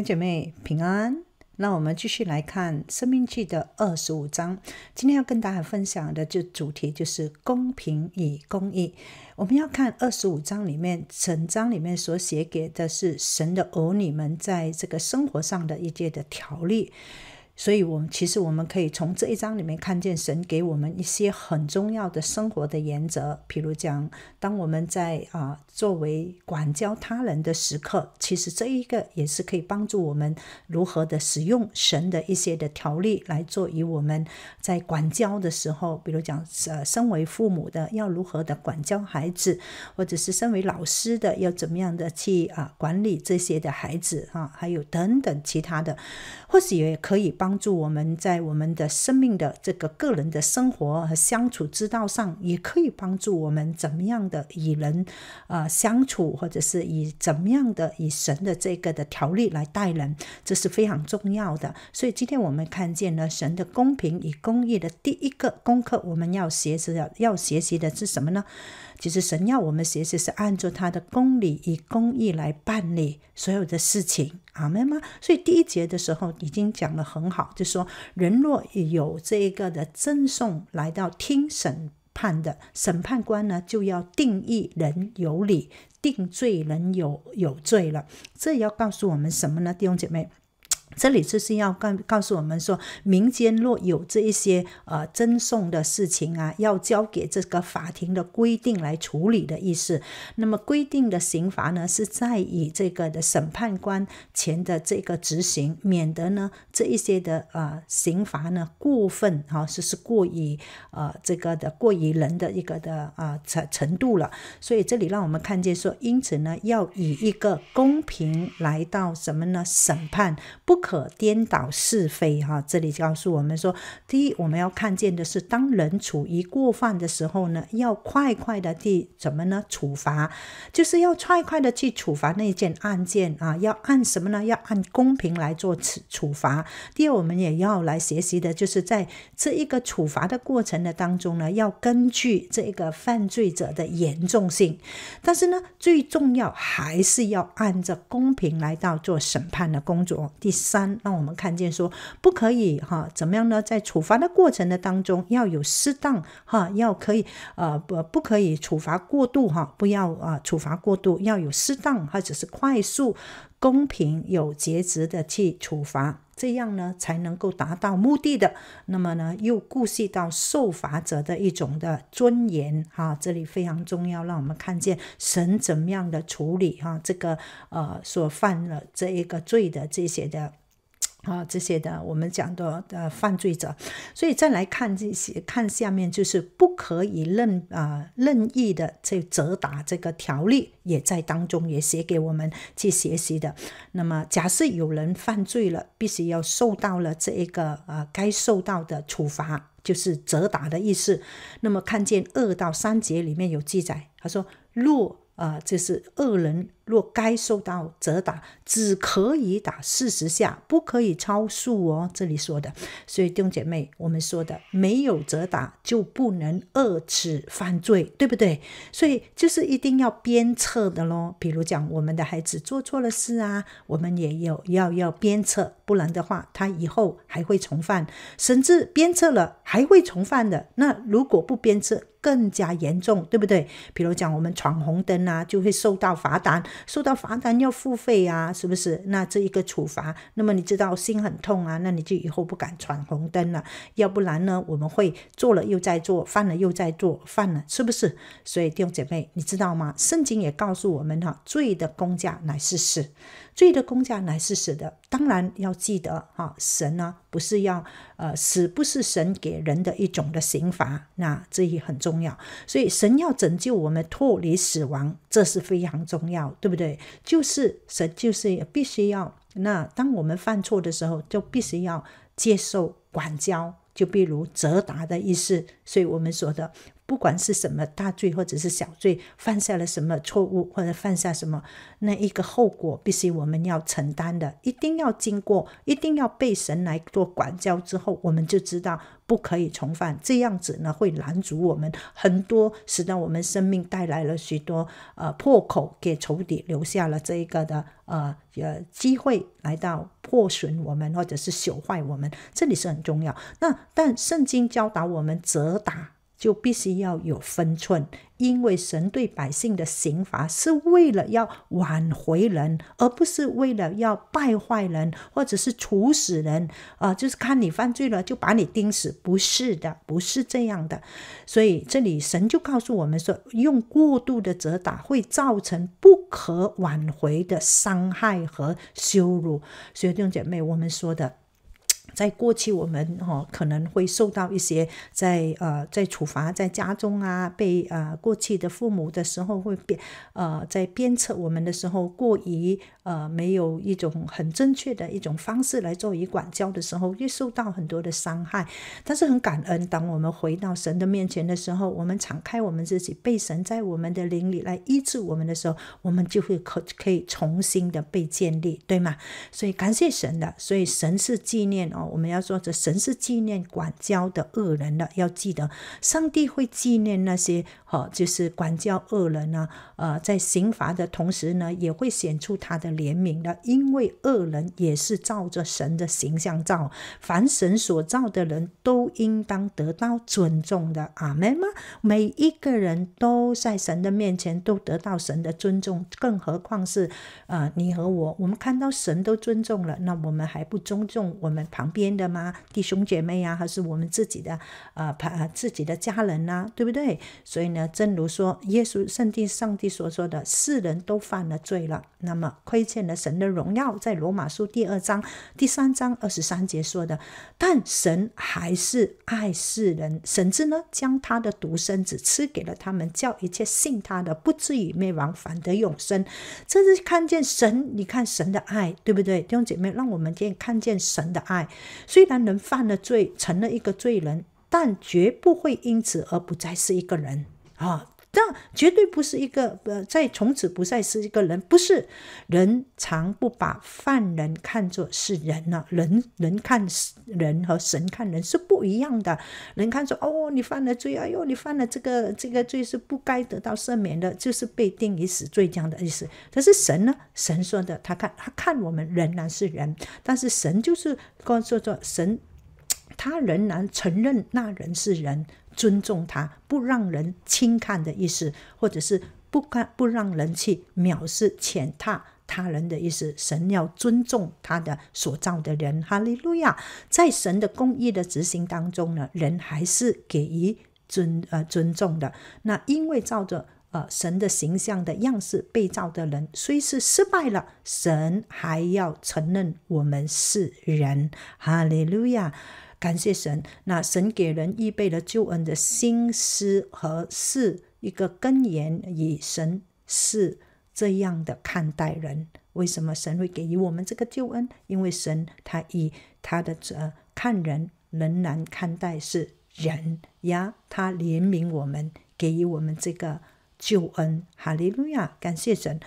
姐妹平安，那我们继续来看《生命记》的二十五章。今天要跟大家分享的就主题就是公平与公义。我们要看二十五章里面整章里面所写给的是神的儿女们在这个生活上的一些的条例。所以，我们其实我们可以从这一章里面看见神给我们一些很重要的生活的原则。比如讲，当我们在啊作为管教他人的时刻，其实这一个也是可以帮助我们如何的使用神的一些的条例来做以我们在管教的时候。比如讲，呃，身为父母的要如何的管教孩子，或者是身为老师的要怎么样的去啊管理这些的孩子啊，还有等等其他的，或许也可以。帮助我们在我们的生命的这个个人的生活和相处之道上，也可以帮助我们怎么样的与人呃相处，或者是以怎么样的以神的这个的条例来待人，这是非常重要的。所以今天我们看见了神的公平与公义的第一个功课，我们要学习要要学习的是什么呢？其实神要我们学习是按照他的公理与公义来办理所有的事情，阿门吗？所以第一节的时候已经讲得很好，就说人若有这个的赠送来到听审判的审判官呢，就要定义人有理，定罪人有有罪了。这要告诉我们什么呢，弟兄姐妹？这里就是要告告诉我们说，民间若有这一些呃赠送的事情啊，要交给这个法庭的规定来处理的意思。那么规定的刑罚呢，是在以这个的审判官前的这个执行，免得呢这一些的呃刑罚呢过分哈，是是过于呃这个的过于人的一个的啊程程度了。所以这里让我们看见说，因此呢要以一个公平来到什么呢审判不。可颠倒是非哈，这里就告诉我们说：第一，我们要看见的是，当人处于过犯的时候呢，要快快的去怎么呢？处罚就是要快快的去处罚那件案件啊！要按什么呢？要按公平来做处处罚。第二，我们也要来学习的，就是在这一个处罚的过程的当中呢，要根据这个犯罪者的严重性，但是呢，最重要还是要按照公平来到做审判的工作。第四。三，让我们看见说不可以哈，怎么样呢？在处罚的过程的当中，要有适当哈，要可以呃不不可以处罚过度哈，不要啊处罚过度，要有适当或者是快速、公平、有节制的去处罚，这样呢才能够达到目的的。那么呢，又顾及到受罚者的一种的尊严哈，这里非常重要，让我们看见神怎么样的处理哈，这个呃所犯了这一个罪的这些的。啊，这些的我们讲的呃犯罪者，所以再来看这些，看下面就是不可以任啊任意的这责打这个条例也在当中，也写给我们去学习的。那么，假设有人犯罪了，必须要受到了这一个呃该受到的处罚，就是责打的意思。那么，看见二到三节里面有记载，他说：若啊，这是恶人。若该受到责打，只可以打四十下，不可以超速哦。这里说的，所以弟兄姐妹，我们说的没有责打就不能遏止犯罪，对不对？所以就是一定要鞭策的咯。比如讲，我们的孩子做错了事啊，我们也有要要鞭策，不然的话，他以后还会重犯，甚至鞭策了还会重犯的。那如果不鞭策，更加严重，对不对？比如讲，我们闯红灯啊，就会受到罚单。受到罚单要付费啊，是不是？那这一个处罚，那么你知道心很痛啊，那你就以后不敢闯红灯了，要不然呢，我们会做了又在做，犯了又在做，犯了，是不是？所以弟兄姐妹，你知道吗？圣经也告诉我们哈，罪的工价乃是死。罪的公价乃是死的，当然要记得啊！神呢，不是要呃死，不是神给人的一种的刑罚，那这也很重要。所以神要拯救我们脱离死亡，这是非常重要，对不对？就是神就是必须要，那当我们犯错的时候，就必须要接受管教，就比如责打的意思。所以我们说的。不管是什么大罪或者是小罪，犯下了什么错误或者犯下什么那一个后果，必须我们要承担的，一定要经过，一定要被神来做管教之后，我们就知道不可以重犯。这样子呢，会拦阻我们很多，使得我们生命带来了许多呃破口，给仇敌留下了这一个的呃呃机会，来到破损我们或者是朽坏我们。这里是很重要。那但圣经教导我们责打。就必须要有分寸，因为神对百姓的刑罚是为了要挽回人，而不是为了要败坏人，或者是处死人啊！就是看你犯罪了就把你钉死，不是的，不是这样的。所以这里神就告诉我们说，用过度的责打会造成不可挽回的伤害和羞辱。所以弟兄姐妹，我们说的。在过去，我们哈可能会受到一些在呃在处罚，在家中啊被呃过去的父母的时候会鞭呃在鞭策我们的时候过于呃没有一种很正确的一种方式来做以管教的时候，会受到很多的伤害。但是很感恩，当我们回到神的面前的时候，我们敞开我们自己，被神在我们的灵里来医治我们的时候，我们就会可可以重新的被建立，对吗？所以感谢神的，所以神是纪念哦。我们要说，这神是纪念管教的恶人的，要记得，上帝会纪念那些哦，就是管教恶人呢。呃，在刑罚的同时呢，也会显出他的怜悯的，因为恶人也是照着神的形象造，凡神所造的人都应当得到尊重的。阿门吗？每一个人都在神的面前都得到神的尊重，更何况是呃你和我。我们看到神都尊重了，那我们还不尊重我们旁？边的吗？弟兄姐妹啊，还是我们自己的啊？怕自己的家人呐，对不对？所以呢，正如说，耶稣、圣地上帝所说的，世人都犯了罪了，那么亏欠了神的荣耀，在罗马书第二章、第三章二十三节说的。但神还是爱世人，甚至呢，将他的独生子赐给了他们，叫一切信他的，不至于灭亡，反得永生。这是看见神，你看神的爱，对不对？弟兄姐妹，让我们见看见神的爱。虽然人犯了罪，成了一个罪人，但绝不会因此而不再是一个人啊。那绝对不是一个，呃，在从此不再是一个人，不是人常不把犯人看作是人呢？人人看人和神看人是不一样的。人看说，哦，你犯了罪，哎呦，你犯了这个这个罪是不该得到赦免的，就是被定以死罪这样的意思。可是神呢？神说的，他看他看我们仍然是人，但是神就是光说说神，他仍然承认那人是人。尊重他，不让人轻看的意思，或者是不看不让人去藐视、践踏他人的意思。神要尊重他的所造的人。哈利路亚！在神的公义的执行当中呢，人还是给予尊呃尊重的。那因为照着呃神的形象的样式被造的人，虽是失败了，神还要承认我们是人。哈利路亚！感谢神，那神给人预备了救恩的心思和是一个根源。以神是这样的看待人，为什么神会给予我们这个救恩？因为神他以他的呃看人仍然看待是人呀，他怜悯我们，给予我们这个救恩。哈利路亚！感谢神。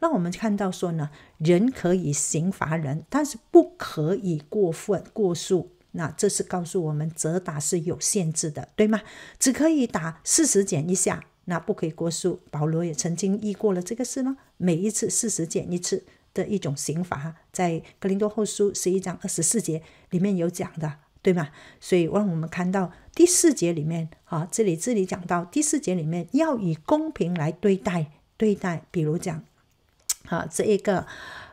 让我们看到说呢，人可以刑罚人，但是不可以过分过数。那这是告诉我们，折打是有限制的，对吗？只可以打四十减一下，那不可以过数。保罗也曾经译过了这个事呢。每一次四十减一次的一种刑罚，在格林多后书十一章二十四节里面有讲的，对吗？所以让我们看到第四节里面啊，这里这里讲到第四节里面要以公平来对待对待，比如讲。啊，这一个，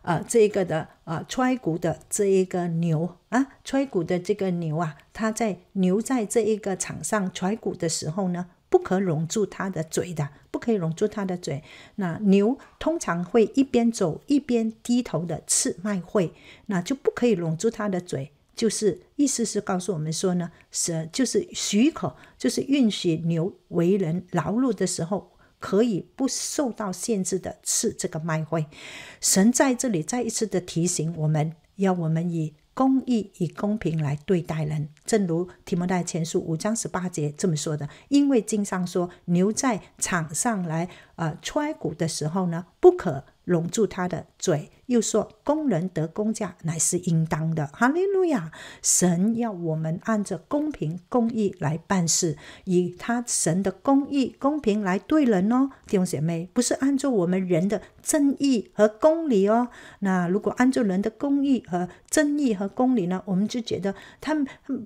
呃，这一个的，啊，揣骨的这一个牛啊，揣骨的这个牛啊，它在牛在这一个场上揣骨的时候呢，不可拢住它的嘴的，不可以拢住它的嘴。那牛通常会一边走一边低头的吃麦穗，那就不可以拢住它的嘴，就是意思是告诉我们说呢，是就是许可，就是允许牛为人劳碌的时候。可以不受到限制的吃这个麦穗。神在这里再一次的提醒我们，要我们以公义、以公平来对待人。正如提摩太前书五章十八节这么说的，因为经上说，牛在场上来啊踹鼓的时候呢，不可笼住它的嘴。又说，工人得工价乃是应当的。哈利路亚！神要我们按着公平公义来办事，以他神的公义公平来对人哦，弟兄姐妹，不是按照我们人的正义和公理哦。那如果按照人的公义和正义和公理呢，我们就觉得他们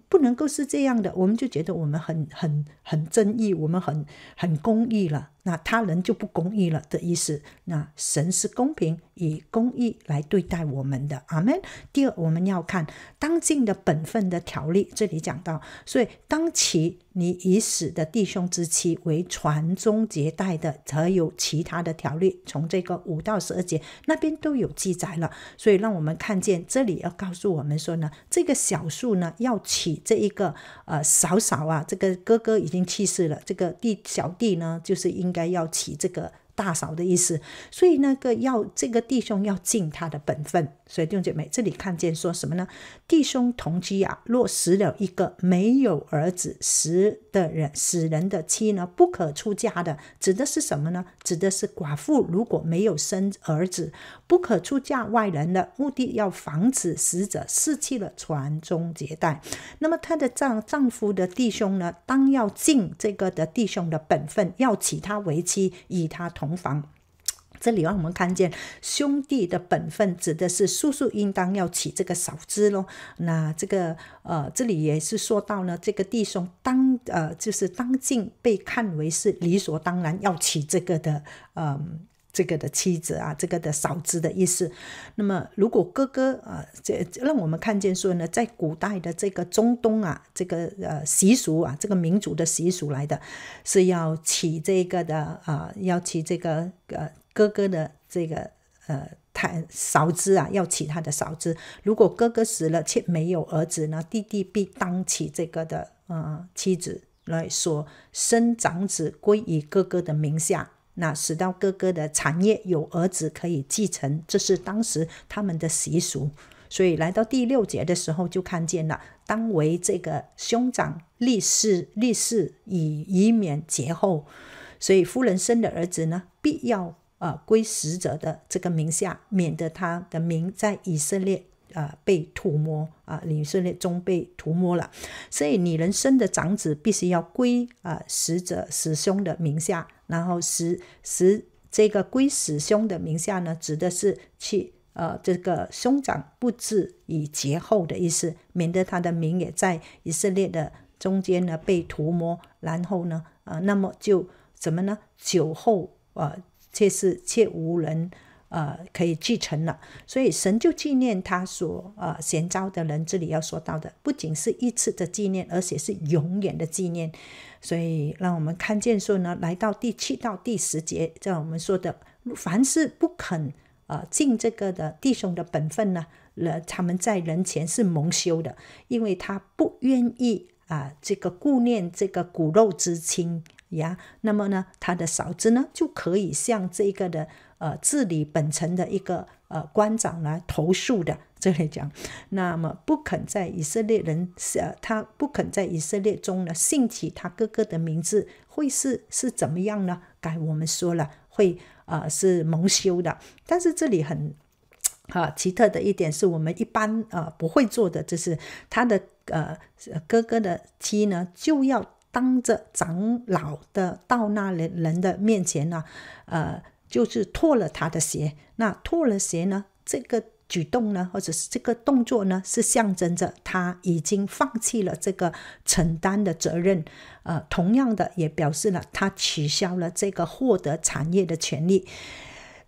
不能够是这样的，我们就觉得我们很很很正义，我们很很公义了，那他人就不公义了的意思。那神是公平。以公义来对待我们的，阿门。第二，我们要看当尽的本分的条例，这里讲到，所以当其你已死的弟兄之妻为传宗接代的，则有其他的条例，从这个五到十二节那边都有记载了。所以让我们看见这里要告诉我们说呢，这个小树呢要娶这一个呃少少啊，这个哥哥已经去世了，这个弟小弟呢就是应该要娶这个。大嫂的意思，所以那个要这个弟兄要尽他的本分。所以弟兄姐妹，这里看见说什么呢？弟兄同居啊，若死了一个没有儿子死的人，死人的妻呢，不可出嫁的，指的是什么呢？指的是寡妇如果没有生儿子，不可出嫁外人的目的，要防止死者失去了传宗接代。那么她的丈丈夫的弟兄呢，当要尽这个的弟兄的本分，要娶她为妻，以他。同房，这里让我们看见兄弟的本分，指的是叔叔应当要娶这个嫂子喽。那这个呃，这里也是说到呢，这个弟兄当呃，就是当敬被看为是理所当然要娶这个的，嗯。这个的妻子啊，这个的嫂子的意思。那么，如果哥哥啊，这让我们看见说呢，在古代的这个中东啊，这个呃习俗啊，这个民族的习俗来的，是要娶这个的啊，要娶这个呃哥哥的这个呃太嫂子啊，要娶他的嫂子。如果哥哥死了却没有儿子呢，弟弟必当娶这个的呃妻子来说，生长子归于哥哥的名下。那使到哥哥的产业有儿子可以继承，这是当时他们的习俗，所以来到第六节的时候就看见了，当为这个兄长立誓，立誓以以免劫后，所以夫人生的儿子呢，必要啊归死者的这个名下，免得他的名在以色列。呃，被涂抹啊，以色列中被涂抹了，所以你人生的长子必须要归啊，死者死兄的名下，然后使使这个归死兄的名下呢，指的是去呃，这个兄长不至以节后的意思，免得他的名也在以色列的中间呢被涂抹，然后呢，啊，那么就怎么呢？酒后啊，却是却无人。呃，可以继承了，所以神就纪念他所呃贤招的人。这里要说到的，不仅是一次的纪念，而且是永远的纪念。所以让我们看见说呢，来到第七到第十节，在我们说的，凡是不肯呃尽这个的弟兄的本分呢，人他们在人前是蒙羞的，因为他不愿意啊这个顾念这个骨肉之亲呀。那么呢，他的嫂子呢就可以向这个的。呃，治理本城的一个呃官长来投诉的，这里讲，那么不肯在以色列人呃，他不肯在以色列中呢，兴起他哥哥的名字，会是是怎么样呢？该我们说了，会呃是蒙羞的。但是这里很啊奇特的一点是我们一般呃不会做的，就是他的呃哥哥的妻呢，就要当着长老的到那人人的面前呢，呃。就是脱了他的鞋，那脱了鞋呢？这个举动呢，或者是这个动作呢，是象征着他已经放弃了这个承担的责任，呃，同样的也表示了他取消了这个获得产业的权利。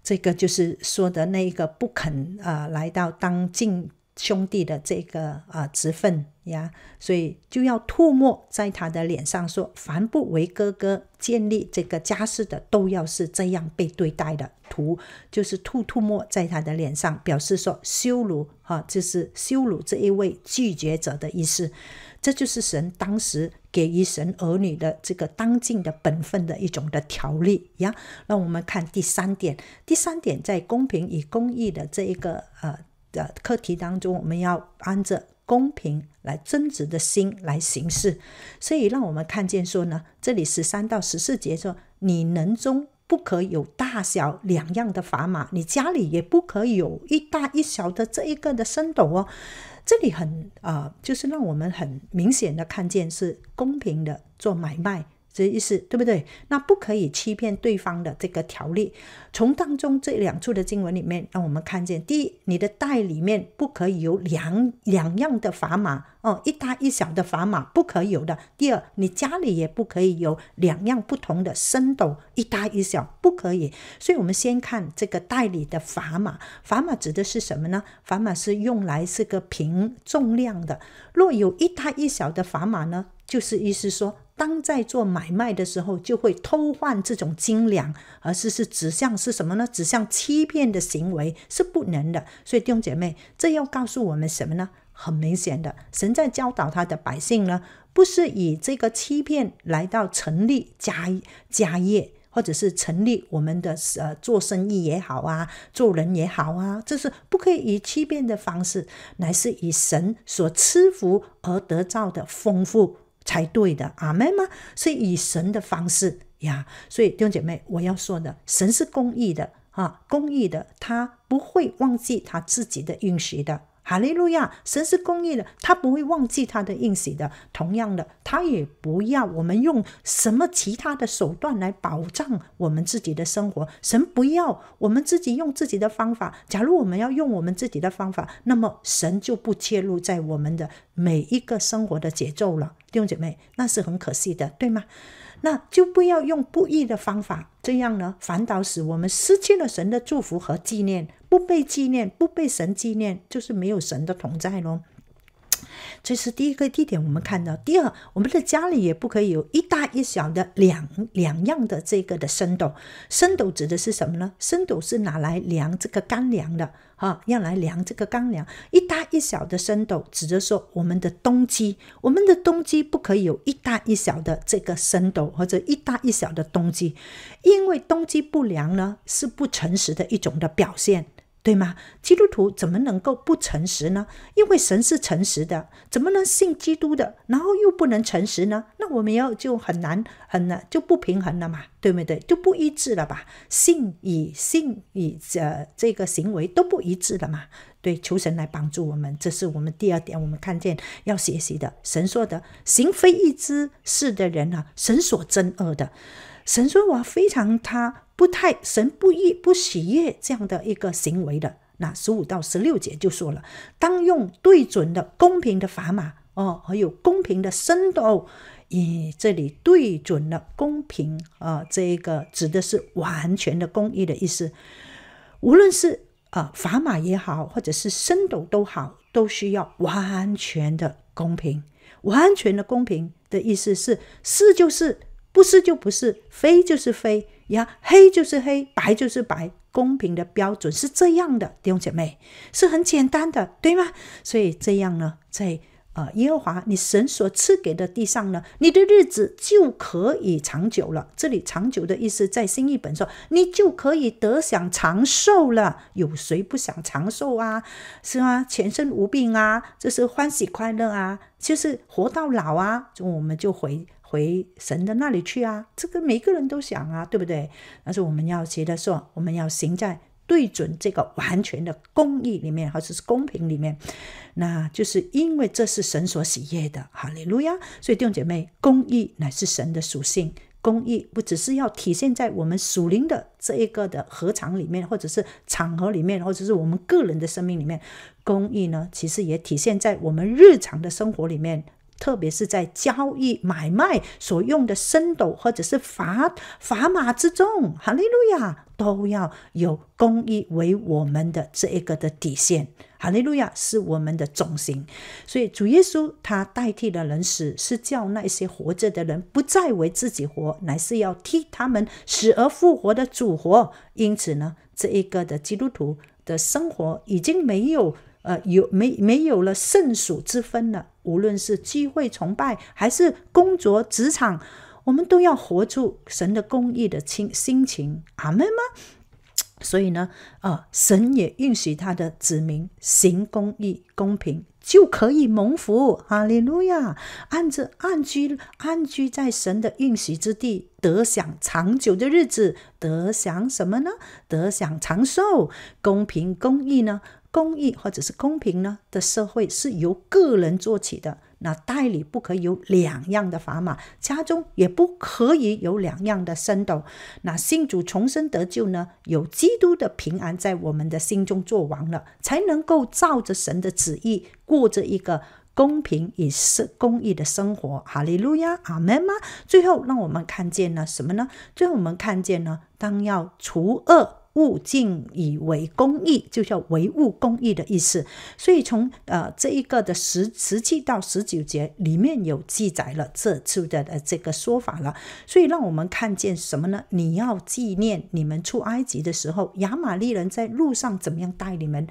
这个就是说的那一个不肯啊，来到当境。兄弟的这个呃职分呀，所以就要吐沫在他的脸上说：凡不为哥哥建立这个家室的，都要是这样被对待的。吐就是吐吐沫在他的脸上，表示说羞辱哈，就是羞辱这一位拒绝者的意思。这就是神当时给予神儿女的这个当尽的本分的一种的条例呀。那我们看第三点，第三点在公平与公义的这一个呃。的课题当中，我们要按着公平来争执的心来行事，所以让我们看见说呢，这里十三到十四节说，你能中不可有大小两样的砝码，你家里也不可有一大一小的这一个的升斗哦，这里很啊，就是让我们很明显的看见是公平的做买卖。这意思对不对？那不可以欺骗对方的这个条例。从当中这两处的经文里面，让我们看见：第一，你的袋里面不可以有两两样的砝码哦，一大一小的砝码不可有的；第二，你家里也不可以有两样不同的升斗，一大一小不可以。所以我们先看这个袋里的砝码。砝码指的是什么呢？砝码是用来是个平重量的。若有一大一小的砝码呢？就是意思说，当在做买卖的时候，就会偷换这种精两，而是是指向是什么呢？指向欺骗的行为是不能的。所以弟兄姐妹，这要告诉我们什么呢？很明显的，神在教导他的百姓呢，不是以这个欺骗来到成立家家业，或者是成立我们的呃做生意也好啊，做人也好啊，这是不可以以欺骗的方式，乃是以神所赐福而得到的丰富。才对的，阿妹吗？是以神的方式呀。所以弟兄姐妹，我要说的，神是公义的啊，公义的，他不会忘记他自己的应许的。哈利路亚，神是公义的，他不会忘记他的应许的。同样的，他也不要我们用什么其他的手段来保障我们自己的生活。神不要我们自己用自己的方法。假如我们要用我们自己的方法，那么神就不介入在我们的每一个生活的节奏了。弟兄姐妹，那是很可惜的，对吗？那就不要用不义的方法，这样呢，反倒使我们失去了神的祝福和纪念。不被纪念，不被神纪念，就是没有神的同在喽。这是第一个地点，我们看到。第二，我们的家里也不可以有一大一小的两两样的这个的升斗。升斗指的是什么呢？升斗是拿来量这个干粮的，啊，要来量这个干粮。一大一小的升斗，指的说我们的冬季，我们的冬季不可以有一大一小的这个升斗，或者一大一小的冬季，因为冬季不良呢，是不诚实的一种的表现。对吗？基督徒怎么能够不诚实呢？因为神是诚实的，怎么能信基督的，然后又不能诚实呢？那我们要就很难，很难就不平衡了嘛，对不对？就不一致了吧？信与信与呃这个行为都不一致了嘛？对，求神来帮助我们，这是我们第二点，我们看见要学习的。神说的，行非义之事的人呢，神所憎恶的。神说：“我非常他不太，神不意不喜悦这样的一个行为的。”那十五到十六节就说了：“当用对准的公平的砝码哦，还有公平的升斗。咦，这里对准了公平啊，这个指的是完全的公义的意思。无论是啊砝码也好，或者是升斗都好，都需要完全的公平。完全的公平的意思是是就是。”不是就不是，非就是非呀，黑就是黑，白就是白，公平的标准是这样的，弟兄姐妹，是很简单的，对吗？所以这样呢，在呃耶和华你神所赐给的地上呢，你的日子就可以长久了。这里“长久”的意思，在新译本说你就可以得享长寿了。有谁不想长寿啊？是吗？全身无病啊，就是欢喜快乐啊，就是活到老啊，就我们就回。回神的那里去啊！这个每个人都想啊，对不对？但是我们要觉得说，我们要行在对准这个完全的公义里面，或者是公平里面，那就是因为这是神所喜悦的。哈利路亚！所以弟兄姐妹，公义乃是神的属性。公益不只是要体现在我们属灵的这一个的合场里面，或者是场合里面，或者是我们个人的生命里面。公益呢，其实也体现在我们日常的生活里面。特别是在交易买卖所用的升斗或者是砝砝码之中，哈利路亚都要有公义为我们的这一个的底线，哈利路亚是我们的中心。所以主耶稣他代替了人死，是叫那些活着的人不再为自己活，乃是要替他们死而复活的主活。因此呢，这一个的基督徒的生活已经没有。呃，有没没有了圣属之分了？无论是机会、崇拜，还是工作、职场，我们都要活出神的公义的亲心情。阿门吗？所以呢，啊，神也允许他的子民行公义、公平，就可以蒙福。哈利路亚！安着安居，安居在神的应许之地，得享长久的日子，得享什么呢？得享长寿、公平、公义呢？公益或者是公平呢的社会是由个人做起的。那代理不可以有两样的砝码，家中也不可以有两样的升斗。那信主重生得救呢，有基督的平安在我们的心中做王了，才能够照着神的旨意过着一个公平也是公益的生活。哈利路亚，阿门啊！最后让我们看见了什么呢？最后我们看见呢，当要除恶。物尽以为公义，就叫唯物公义的意思。所以从呃这一个的十十七到十九节里面有记载了这次的这个说法了。所以让我们看见什么呢？你要纪念你们出埃及的时候，亚玛利人在路上怎么样带你们？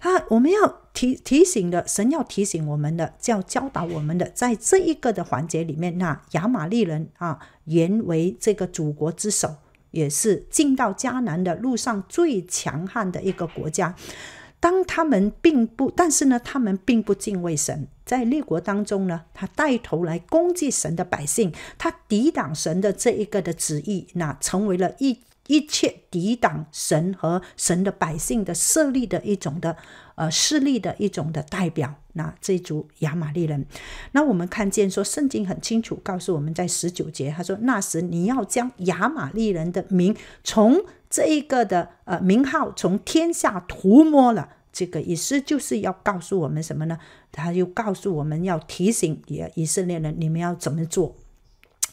啊，我们要提提醒的，神要提醒我们的，叫教导我们的，在这一个的环节里面，那亚玛利人啊，原为这个祖国之首。也是进到迦南的路上最强悍的一个国家，当他们并不，但是呢，他们并不敬畏神，在列国当中呢，他带头来攻击神的百姓，他抵挡神的这一个的旨意，那成为了一。一切抵挡神和神的百姓的势力的一种的，呃，势力的一种的代表。那这组亚玛利人，那我们看见说，圣经很清楚告诉我们在十九节，他说：“那时你要将亚玛利人的名从这一个的呃名号从天下涂抹了。”这个意思就是要告诉我们什么呢？他又告诉我们要提醒以以色列人，你们要怎么做。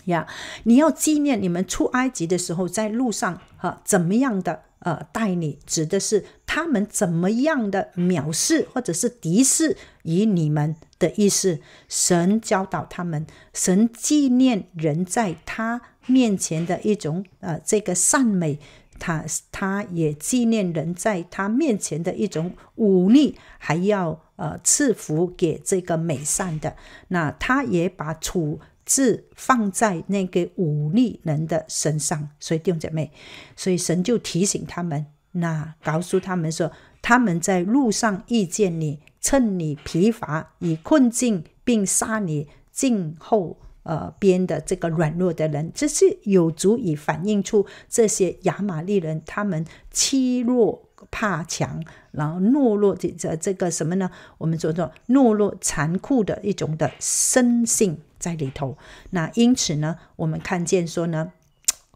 呀，你要纪念你们出埃及的时候，在路上哈怎么样的呃待你，指的是他们怎么样的藐视或者是敌视以你们的意思。神教导他们，神纪念人在他面前的一种呃这个善美，他他也纪念人在他面前的一种忤逆，还要呃赐福给这个美善的。那他也把楚。字放在那个武力人的身上，所以弟兄姐妹，所以神就提醒他们，那告诉他们说，他们在路上遇见你，趁你疲乏、以困境，并杀你，静后呃边的这个软弱的人，这是有足以反映出这些亚玛利人他们欺弱怕强，然后懦弱的这这个什么呢？我们说说懦弱、残酷的一种的生性。在里头，那因此呢，我们看见说呢，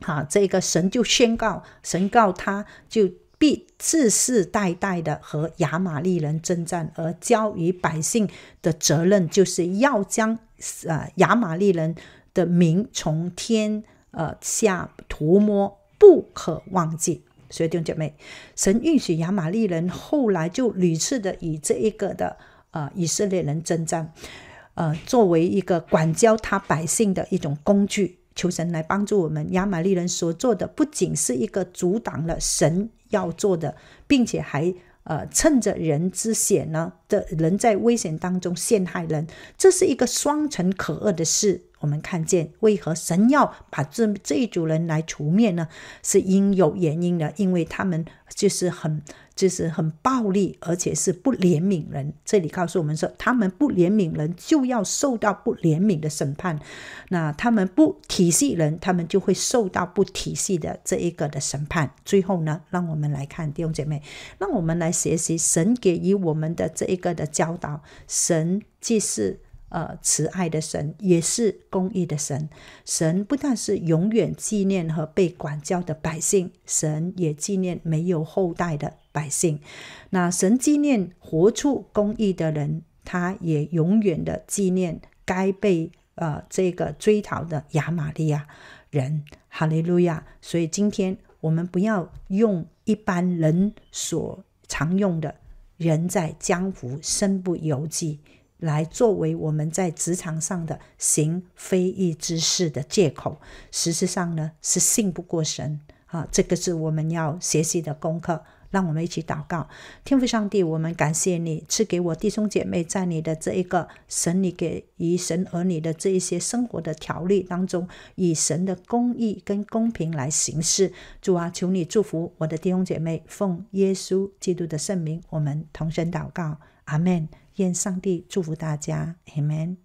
啊，这个神就宣告，神告他就必世世代代的和亚玛利人征战，而交于百姓的责任，就是要将呃亚玛利人的名从天呃下涂抹，不可忘记。所以弟兄姐妹，神允许亚玛利人后来就屡次的与这一个的以色列人征战。呃，作为一个管教他百姓的一种工具，求神来帮助我们。亚玛利人所做的不仅是一个阻挡了神要做的，并且还呃趁着人之险呢的人在危险当中陷害人，这是一个双重可恶的事。我们看见为何神要把这这一组人来除灭呢？是因有原因的，因为他们就是很就是很暴力，而且是不怜悯人。这里告诉我们说，他们不怜悯人，就要受到不怜悯的审判。那他们不体系人，他们就会受到不体系的这一个的审判。最后呢，让我们来看弟兄姐妹，让我们来学习神给予我们的这一个的教导。神既是。呃，慈爱的神也是公义的神。神不但是永远纪念和被管教的百姓，神也纪念没有后代的百姓。那神纪念活出公义的人，他也永远的纪念该被呃这个追讨的亚玛利亚人。哈利路亚！所以今天我们不要用一般人所常用的“人在江湖，身不由己”。来作为我们在职场上的行非议之事的借口，实质上呢是信不过神啊！这个是我们要学习的功课。让我们一起祷告，天父上帝，我们感谢你赐给我弟兄姐妹，在你的这一个神，你给与神儿女的这一些生活的条例当中，以神的公义跟公平来行事。主啊，求你祝福我的弟兄姐妹，奉耶稣基督的圣名，我们同声祷告，阿门。愿上帝祝福大家，Amen。